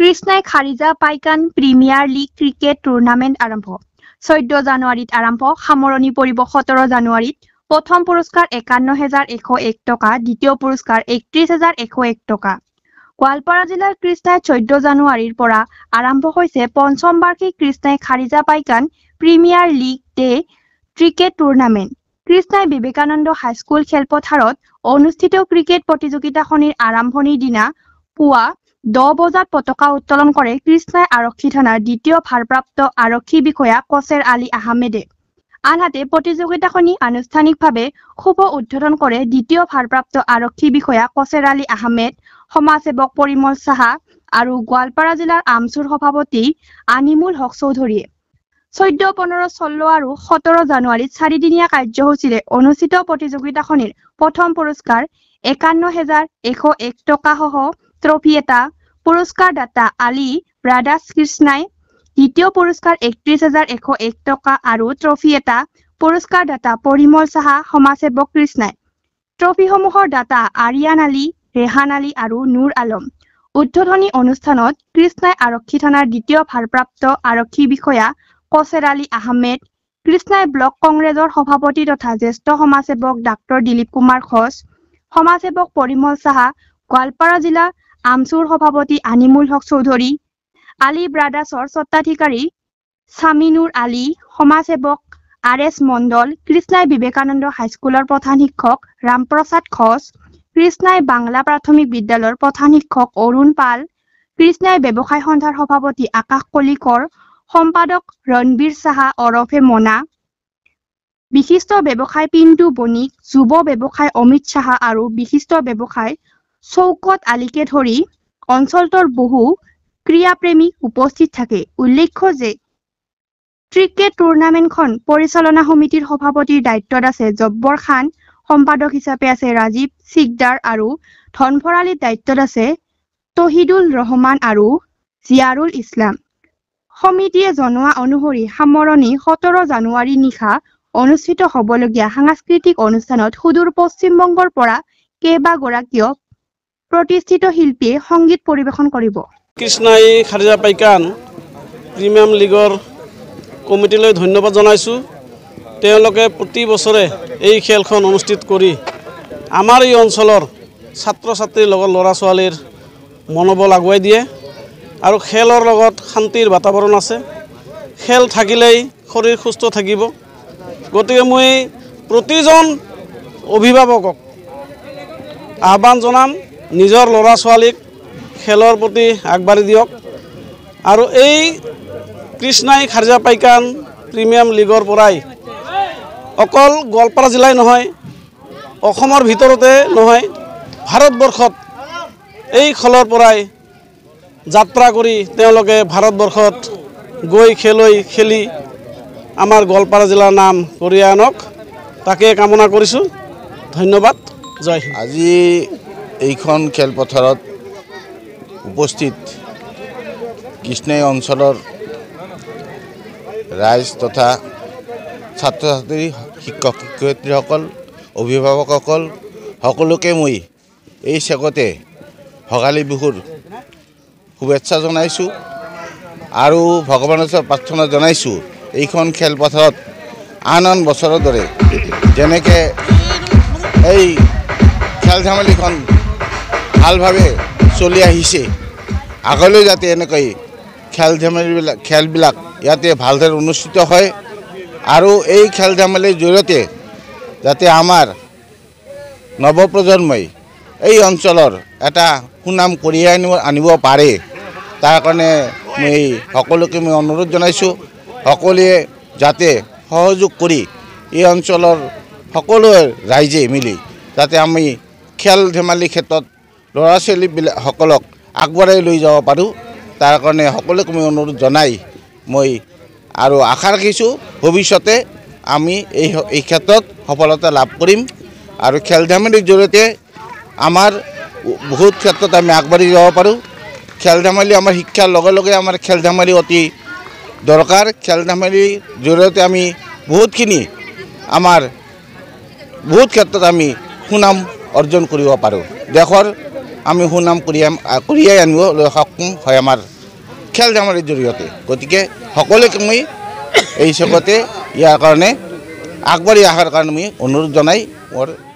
কৃষ্ণাই Kharija Paikan premier league cricket tournament আৰম্ভ চৈধ্য জানুৱাৰীত আৰম্ভ সামৰণি পৰিব সোতৰ জানুৱাৰীত প্ৰথম পুৰস্কাৰ একান্ন হেজাৰ এশ এক টকা দ্বিতীয় পুৰস্কাৰ একত্ৰিশ হেজাৰ এশ এক টকা গোৱালপাৰা জিলাৰ কৃষ্ণাই চৈধ্য জানুৱাৰীৰ পৰা আৰম্ভ হৈছে পঞ্চম বাৰ্ষিক Krishnai Kharija Paikan premier league day cricket tournament Krishnai Vivekananda high school খেলপথাৰত অনুষ্ঠিত ক্ৰিকেট প্ৰতিযোগিতাখনিৰ আৰম্ভণিৰ দিনা পুৱা দহ বজাত পতাকা উত্তোলন কৰে কৃষ্ণাই আৰক্ষী থানাৰ দ্বিতীয় ভাৰপ্ৰাপ্ত আৰক্ষী বিষয়া কছেৰ আলী আহমেদে আনহাতে প্ৰতিযোগিতাখনি আনুষ্ঠানিকভাৱে শুভ উদ্বোধন কৰে দ্বিতীয় ভাৰপ্ৰাপ্ত আৰক্ষী বিষয়া কছেৰ আলী আহমেদ সমাজসেৱক পৰিমল চাহা আৰু গোৱালপাৰা জিলাৰ আমচুৰ সভাপতি আনিমুল হক চৌধুৰীয়ে চৈধ্য পোন্ধৰ ষোল্ল আৰু সোতৰ জানুৱাৰীত চাৰিদিনীয়া কাৰ্যসূচীৰে অনুষ্ঠিত প্ৰতিযোগিতাখনিৰ প্ৰথম পুৰস্কাৰ একান্ন হেজাৰ এশ এক টকাসহ ট্ৰফি এটা পুৰস্কাৰ দাতা আলী ব্ৰাদাৰ্স কৃষ্ণাই দ্বিতীয় পুৰস্কাৰ একত্ৰিশ হাজাৰ এশ এক টকা আৰু ট্ৰফি এটা পুৰস্কাৰ দাতা পৰিমল সাহা সমাজসেবক কৃষ্ণাই ট্ৰফি দাতা আৰিয়ান আলী ৰেহান আলী আৰু নূৰ আলম উদ্বোধনী অনুষ্ঠানত কৃষ্ণাই আৰক্ষী থানাৰ দ্বিতীয় ভাৰপ্ৰাপ্ত আৰক্ষী বিষয়া কচেৰ আলী আহমেদ কৃষ্ণাই ব্লক কংগ্ৰেছৰ সভাপতি তথা জ্যেষ্ঠ সমাজসেৱক ডাক্তৰ দিলীপ কুমাৰ খোজ সমাজসেৱক পৰিমল চাহা গোৱালপাৰা জিলা আমচুৰ সভাপতি আনিমুল হক চৌধুৰী আলী ব্ৰাদাৰ্ছৰ স্বত্বাধিকাৰী চামিনুৰ আলী সমাজসেৱক আৰ এছ মণ্ডল কৃষ্ণাই বিবেকানন্দ হাইস্কুলৰ প্ৰধান শিক্ষক ৰামপ্ৰসাদ খচ কৃষ্ণাই বাংলা প্ৰাথমিক বিদ্যালয়ৰ প্ৰধান শিক্ষক অৰুণ পাল কৃষ্ণাই ব্যৱসায় সন্থাৰ সভাপতি আকাশ কলিকৰ সম্পাদক ৰণবীৰ চাহা অৰফে মনা বিশিষ্ট ব্যৱসায় পিণ্টু বণিক যুৱ ব্যৱসায় অমিত চাহা আৰু বিশিষ্ট ব্যৱসায় চৌকত আলিকে ধৰি অঞ্চলটোৰ বহু ক্ৰীড়া প্ৰেমী উপস্থিত থাকে উল্লেখ্য যে ক্ৰিকেট টুৰ্ণামেণ্টখন পৰিচালনা সমিতিৰ সভাপতিৰ দায়িত্বত আছে জব্বৰ খান সম্পাদক হিচাপে আছে ৰাজীৱ চিকদাৰ আৰু ধনভৰালীৰ দায়িত্বত আছে তহিদুল ৰহমান আৰু জিয়াৰুল ইছলাম সমিতিয়ে জনোৱা অনুসৰি সামৰণি সোতৰ জানুৱাৰী নিশা অনুষ্ঠিত হ'বলগীয়া সাংস্কৃতিক অনুষ্ঠানত সুদূৰ পশ্চিমবংগৰ পৰা কেইবাগৰাকীও প্ৰতিষ্ঠিত শিল্পীয়ে সংগীত পৰিৱেশন কৰিব কৃষ্ণাই খাৰিজা পাইকান প্ৰিমিয়াম লীগৰ কমিটিলৈ ধন্যবাদ জনাইছোঁ তেওঁলোকে প্ৰতি বছৰে এই খেলখন অনুষ্ঠিত কৰি আমাৰ এই অঞ্চলৰ ছাত্ৰ ছাত্ৰীৰ লগত ল'ৰা ছোৱালীৰ মনোবল আগুৱাই দিয়ে আৰু খেলৰ লগত শান্তিৰ বাতাৱৰণ আছে খেল থাকিলেই শৰীৰ সুস্থ থাকিব গতিকে মই প্ৰতিজন অভিভাৱকক আহ্বান জনাম নিজৰ ল'ৰা ছোৱালীক খেলৰ প্ৰতি আগবাঢ়ি দিয়ক আৰু এই কৃষ্ণাই খাৰ্জা পাইকান প্ৰিমিয়াম লীগৰ পৰাই অকল গোৱালপাৰা জিলাই নহয় অসমৰ ভিতৰতে নহয় ভাৰতবৰ্ষত এই খেলৰ পৰাই যাত্ৰা কৰি তেওঁলোকে ভাৰতবৰ্ষত গৈ খেলৈ খেলি আমাৰ গোৱালপাৰা জিলাৰ নাম কঢ়িয়াই আনক তাকে কামনা কৰিছোঁ ধন্যবাদ জয় আজি এইখন খেলপথাৰত উপস্থিত কৃষ্ণাই অঞ্চলৰ ৰাইজ তথা ছাত্ৰ ছাত্ৰী শিক্ষক শিক্ষয়িত্ৰীসকল অভিভাৱকসকল সকলোকে মই এই চেগতে ভোগালী বিহুৰ শুভেচ্ছা জনাইছোঁ আৰু ভগৱানৰ ওচৰত প্ৰাৰ্থনা জনাইছোঁ এইখন খেলপথাৰত আন আন বছৰৰ দৰে যেনেকৈ এই খেল ধেমালিখন ভালভাৱে চলি আহিছে আগলৈ যাতে এনেকৈ খেল ধেমালিবিলাক খেলবিলাক ইয়াতে ভালদৰে অনুষ্ঠিত হয় আৰু এই খেল ধেমালিৰ জৰিয়তে যাতে আমাৰ নৱপ্ৰজন্মই এই অঞ্চলৰ এটা সুনাম কঢ়িয়াই আনিব আনিব পাৰে তাৰ কাৰণে মই সকলোকে মই অনুৰোধ জনাইছোঁ সকলোৱে যাতে সহযোগ কৰি এই অঞ্চলৰ সকলোৱে ৰাইজে মিলি যাতে আমি খেল ধেমালিৰ ক্ষেত্ৰত ল'ৰা ছোৱালীবিলাকসকলক আগবঢ়াই লৈ যাব পাৰোঁ তাৰ কাৰণে সকলোক মই অনুৰোধ জনাই মই আৰু আশা ৰাখিছোঁ ভৱিষ্যতে আমি এই এই ক্ষেত্ৰত সফলতা লাভ কৰিম আৰু খেল ধেমালিৰ জৰিয়তে আমাৰ বহুত ক্ষেত্ৰত আমি আগবাঢ়ি যাব পাৰোঁ খেল ধেমালি আমাৰ শিক্ষাৰ লগে লগে আমাৰ খেল ধেমালি অতি দৰকাৰ খেল ধেমালিৰ জৰিয়তে আমি বহুতখিনি আমাৰ বহুত ক্ষেত্ৰত আমি সুনাম অৰ্জন কৰিব পাৰোঁ দেশৰ আমি সুনাম কঢ়িয়াই কঢ়িয়াই আনিব সক্ষম হয় আমাৰ খেল ধেমালিৰ জৰিয়তে গতিকে সকলোকে মই এই চকতে ইয়াৰ কাৰণে আগবাঢ়ি অহাৰ কাৰণে মই অনুৰোধ জনাই মোৰ